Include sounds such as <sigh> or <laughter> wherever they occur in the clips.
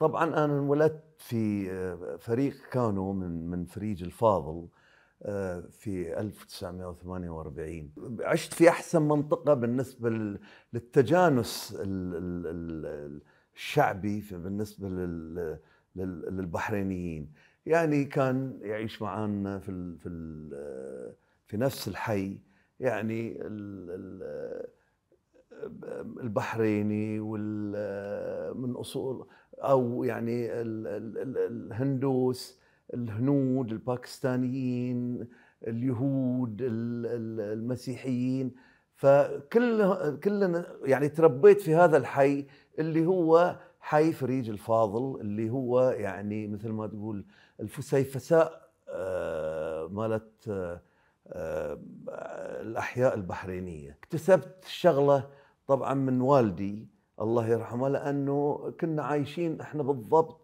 طبعا انا انولدت في آه، فريق كانوا من من فريج الفاضل آه، في 1948 عشت في احسن منطقه بالنسبه للتجانس الشعبي بالنسبه للبحرينيين يعني كان يعيش معانا في في آه، في نفس الحي يعني البحريني ومن اصول او يعني الهندوس الهنود الباكستانيين اليهود المسيحيين فكل كلنا يعني تربيت في هذا الحي اللي هو حي فريج الفاضل اللي هو يعني مثل ما تقول الفسيفساء آه، مالت آه، آه، الاحياء البحرينيه اكتسبت الشغله طبعا من والدي الله يرحمه لانه كنا عايشين احنا بالضبط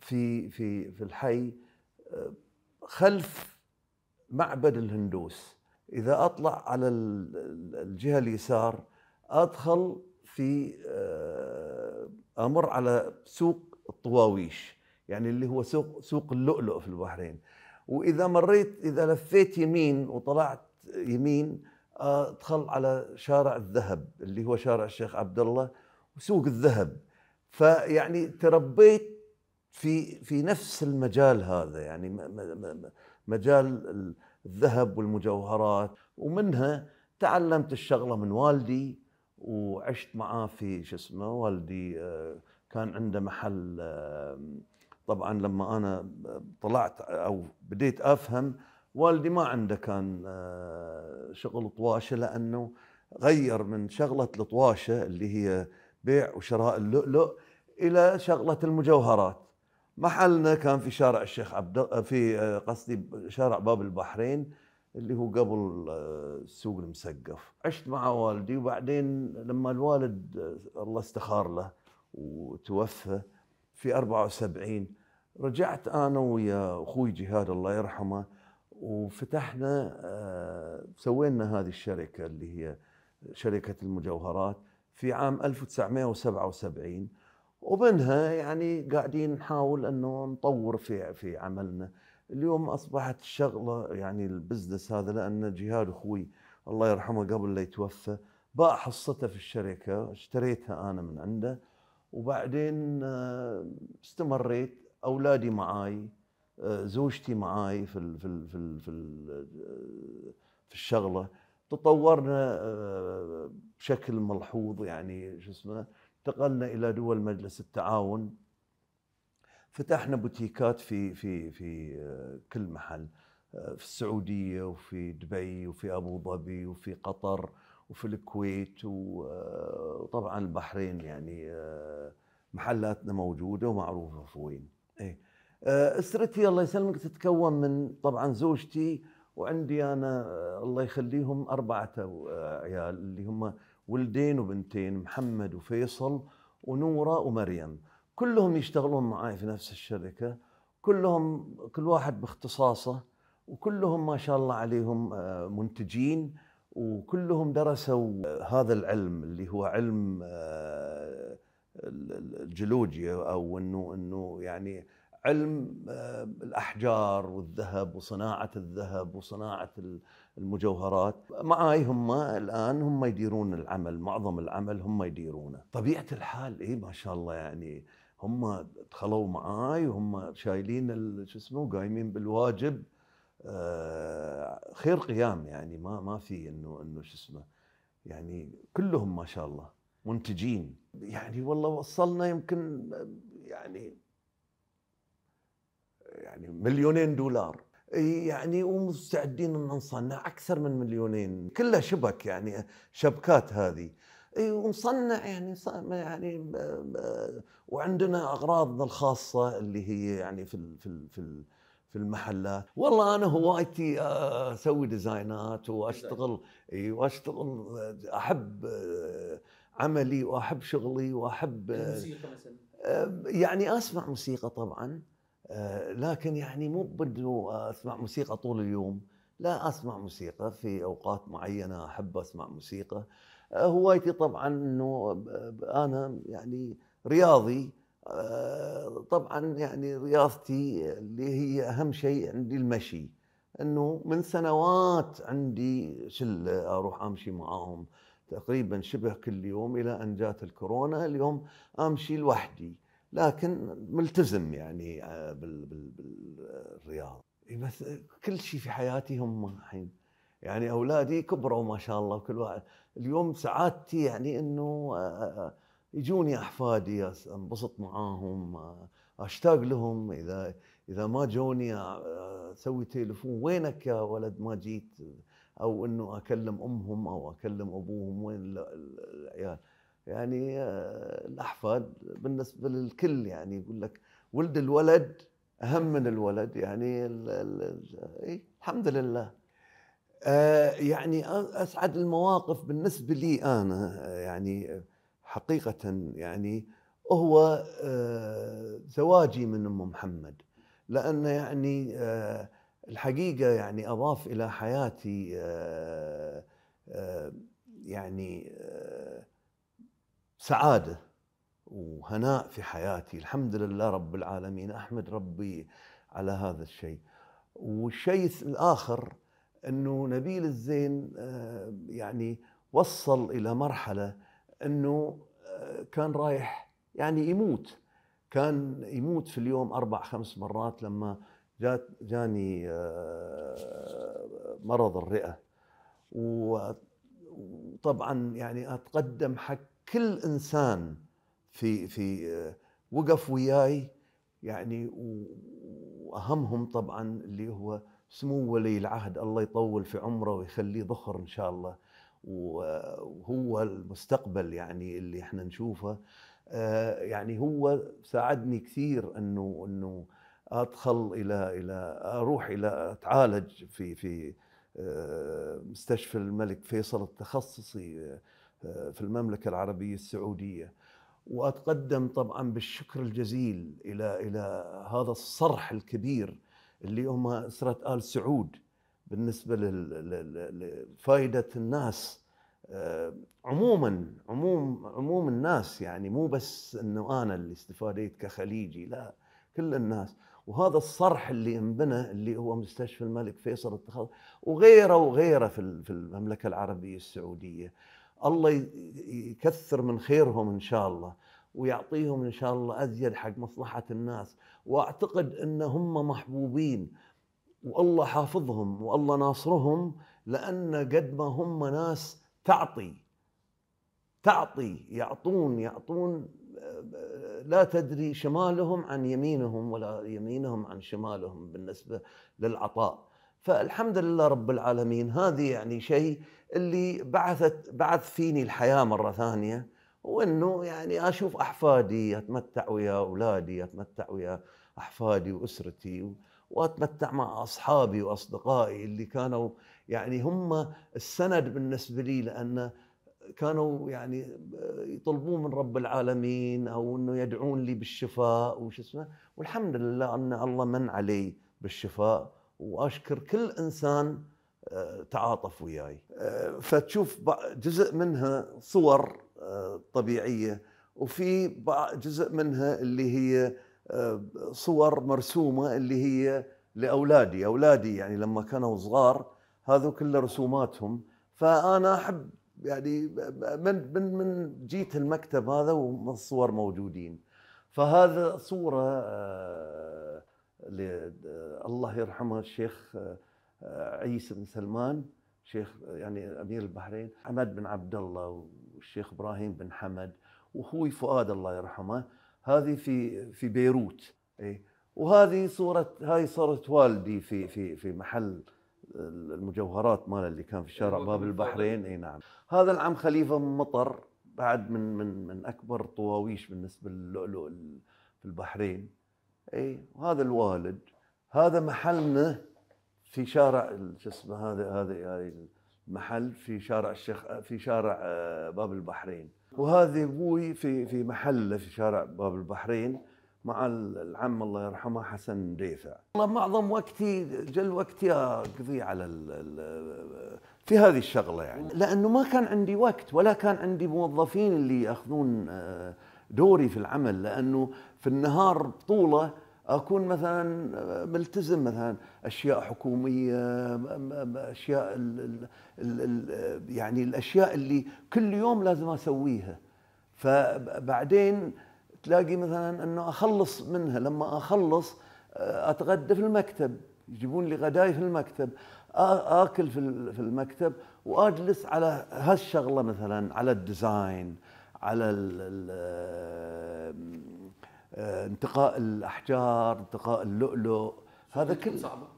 في في في الحي آه، خلف معبد الهندوس اذا اطلع على الجهه اليسار ادخل في آه، امر على سوق الطواويش يعني اللي هو سوق سوق اللؤلؤ في البحرين واذا مريت اذا لفيت يمين وطلعت يمين آه، ادخل على شارع الذهب اللي هو شارع الشيخ عبد الله وسوق الذهب فيعني تربيت في في نفس المجال هذا يعني مجال الذهب والمجوهرات ومنها تعلمت الشغله من والدي وعشت معاه في شو اسمه والدي آه، كان عنده محل آه، طبعا لما انا طلعت او بديت افهم والدي ما عنده كان آه، شغل طواشه لانه غير من شغله الطواشه اللي هي بيع وشراء اللؤلؤ الى شغله المجوهرات محلنا كان في شارع الشيخ عبد في آه، قصدي شارع باب البحرين اللي هو قبل آه، السوق المسقف عشت مع والدي وبعدين لما الوالد آه، الله استخار له وتوفى في 74 رجعت انا ويا اخوي جهاد الله يرحمه وفتحنا سوينا هذه الشركه اللي هي شركه المجوهرات في عام 1977 ومنها يعني قاعدين نحاول انه نطور في في عملنا اليوم اصبحت الشغله يعني البزنس هذا لان جهاد اخوي الله يرحمه قبل لا يتوفى باع حصته في الشركه اشتريتها انا من عنده وبعدين آه، استمريت اولادي معاي آه، زوجتي معاي في في في في, آه، في الشغله تطورنا آه، بشكل ملحوظ يعني شو اسمه انتقلنا الى دول مجلس التعاون فتحنا بوتيكات في في في آه، كل محل آه، في السعوديه وفي دبي وفي ابو ظبي وفي قطر وفي الكويت وطبعا البحرين يعني محلاتنا موجوده ومعروفه في وين. اي اسرتي الله يسلمك تتكون من طبعا زوجتي وعندي انا آه، الله يخليهم اربعه آه، عيال اللي هم ولدين وبنتين محمد وفيصل ونوره ومريم كلهم يشتغلون معي في نفس الشركه كلهم كل واحد باختصاصه وكلهم ما شاء الله عليهم آه، منتجين وكلهم درسوا هذا العلم اللي هو علم الجيولوجيا او انه انه يعني علم آه، الاحجار والذهب وصناعه الذهب وصناعه المجوهرات معاي هم الان هم يديرون العمل معظم العمل هم يديرونه طبيعه الحال اي ما شاء الله يعني هم دخلوا معاي وهم شايلين شو اسمه قايمين بالواجب آه، خير قيام يعني ما ما في انه انه شو اسمه يعني كلهم ما شاء الله منتجين يعني والله وصلنا يمكن آه، يعني يعني مليونين دولار يعني ومستعدين ان نصنع اكثر من مليونين كلها شبك يعني شبكات هذه ونصنع يعني يعني وعندنا اغراضنا الخاصه اللي هي يعني في في في في المحلات والله انا هوايتي اسوي ديزاينات واشتغل واشتغل احب عملي واحب شغلي واحب الموسيقى مثلا يعني اسمع موسيقى طبعا آه، لكن يعني مو بدو اسمع موسيقى طول اليوم لا اسمع موسيقى في اوقات معينه احب اسمع موسيقى آه، هوايتي طبعا انه انا يعني رياضي آه، طبعا يعني رياضتي اللي هي اهم شيء عندي المشي انه من سنوات عندي شله اروح امشي معاهم تقريبا شبه كل يوم الى ان جات الكورونا اليوم امشي لوحدي لكن ملتزم يعني آه، بالرياضه كل شيء في حياتي هم الحين يعني اولادي كبروا ما شاء الله وكل واحد اليوم سعادتي يعني انه آه، آه، يجوني احفادي انبسط معاهم اشتاق لهم اذا اذا ما جوني اسوي تليفون وينك يا ولد ما جيت او انه اكلم امهم او اكلم ابوهم وين العيال يعني آه، الاحفاد بالنسبه للكل يعني يقول لك ولد الولد اهم من الولد يعني الـ الـ إيه، الحمد لله آه، يعني اسعد المواقف بالنسبه لي انا آه، يعني حقيقه يعني هو زواجي من ام محمد لان يعني الحقيقه يعني اضاف الى حياتي يعني سعاده وهناء في حياتي الحمد لله رب العالمين احمد ربي على هذا الشيء والشيء الاخر انه نبيل الزين آه، يعني وصل الى مرحله انه آه، كان رايح يعني يموت كان يموت في اليوم اربع خمس مرات لما جات جاني آه، مرض الرئه وطبعا يعني اتقدم حق كل انسان في في آه، وقف وياي يعني واهمهم طبعا اللي هو سمو ولي العهد الله يطول في عمره ويخليه ظهر ان شاء الله وهو المستقبل يعني اللي احنا نشوفه آه، يعني هو ساعدني كثير انه انه ادخل الى الى اروح الى اتعالج في في آه، مستشفى الملك فيصل التخصصي في المملكة العربية السعودية وأتقدم طبعا بالشكر الجزيل إلى إلى هذا الصرح الكبير اللي هم أسرة آل سعود بالنسبة لفائدة الناس آه، عموما عموم عموم الناس يعني مو بس انه انا اللي استفاديت كخليجي لا كل الناس وهذا الصرح اللي انبنى اللي هو مستشفى الملك فيصل التخلص وغيره وغيره في المملكه العربيه السعوديه الله يكثر من خيرهم ان شاء الله ويعطيهم ان شاء الله ازيد حق مصلحه الناس واعتقد ان هم محبوبين والله حافظهم والله ناصرهم لان قد ما هم ناس تعطي تعطي يعطون يعطون لا تدري شمالهم عن يمينهم ولا يمينهم عن شمالهم بالنسبه للعطاء فالحمد لله رب العالمين هذه يعني شيء اللي بعثت بعث فيني الحياه مره ثانيه وانه يعني اشوف احفادي اتمتع ويا اولادي اتمتع ويا احفادي واسرتي واتمتع مع اصحابي واصدقائي اللي كانوا يعني هم السند بالنسبه لي لان كانوا يعني يطلبون من رب العالمين او انه يدعون لي بالشفاء وش اسمه والحمد لله ان الله من علي بالشفاء واشكر كل انسان آه، تعاطف وياي آه، فتشوف جزء منها صور آه، طبيعيه وفي جزء منها اللي هي صور مرسومه اللي هي لاولادي اولادي يعني لما كانوا صغار هذو كله رسوماتهم فانا احب يعني من من من جيت المكتب هذا والصور موجودين فهذا صوره آه، الله يرحمه الشيخ آه، عيسى بن سلمان شيخ يعني امير البحرين حمد بن عبد الله والشيخ ابراهيم بن حمد واخوي فؤاد الله يرحمه هذه في في بيروت اي وهذه صوره هاي صوره والدي في في في محل آه، المجوهرات ماله اللي كان في شارع باب البحرين اي نعم هذا العم خليفه مطر بعد من من من اكبر طواويش بالنسبه للؤلؤ في البحرين اي هذا الوالد هذا محلنا في شارع شو اسمه هذا هذا يعني محل في شارع الشيخ في شارع آه، باب البحرين وهذه ابوي في في محله في شارع باب البحرين مع العم الله يرحمه حسن ديثع والله معظم وقتي جل وقتي اقضيه على الـ الـ في هذه الشغله يعني لانه ما كان عندي وقت ولا كان عندي موظفين اللي ياخذون آه، دوري في العمل لانه في النهار بطوله اكون مثلا آه، ملتزم مثلا اشياء حكوميه اشياء الـ الـ الـ آه، يعني الاشياء اللي كل يوم لازم اسويها فبعدين تلاقي مثلا انه اخلص منها لما اخلص آه، اتغدى في المكتب يجيبون لي غداي في المكتب اكل في المكتب واجلس على هالشغله مثلا على الديزاين على آه، آه، انتقاء الاحجار انتقاء اللؤلؤ هذا كله صعبه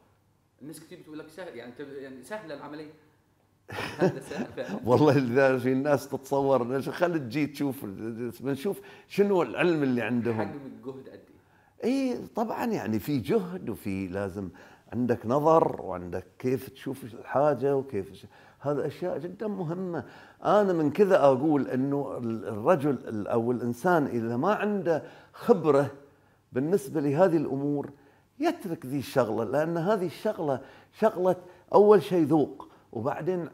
الناس كثير بتقول لك سهل يعني يعني سهله العمليه <laughs> والله اذا في ناس تتصور خلي تجي تشوف بنشوف شنو العلم اللي عندهم حجم الجهد قد ايه؟ اي طبعا يعني في جهد وفي لازم عندك نظر وعندك كيف تشوف الحاجه وكيف هذا اشياء جدا مهمه انا من كذا اقول انه الرجل او الانسان اذا ما عنده خبره بالنسبه لهذه الامور يترك ذي الشغله لان هذه الشغله شغله اول شيء ذوق وبعدين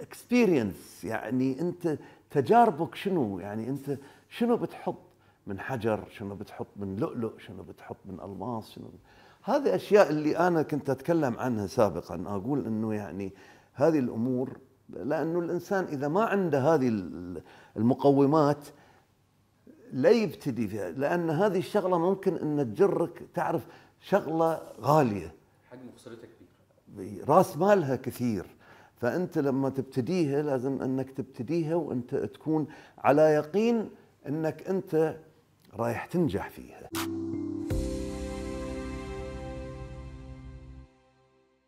اكسبيرينس يعني انت تجاربك شنو يعني انت شنو بتحط من حجر شنو بتحط من لؤلؤ شنو بتحط من الماس شنو هذه اشياء اللي انا كنت اتكلم عنها سابقا اقول انه يعني هذه الامور لانه الانسان اذا ما عنده هذه المقومات لا يبتدي فيها لان هذه الشغله ممكن ان تجرك تعرف شغله غاليه حجم خسارتها كبير راس مالها كثير فانت لما تبتديها لازم انك تبتديها وانت تكون على يقين انك انت رايح تنجح فيها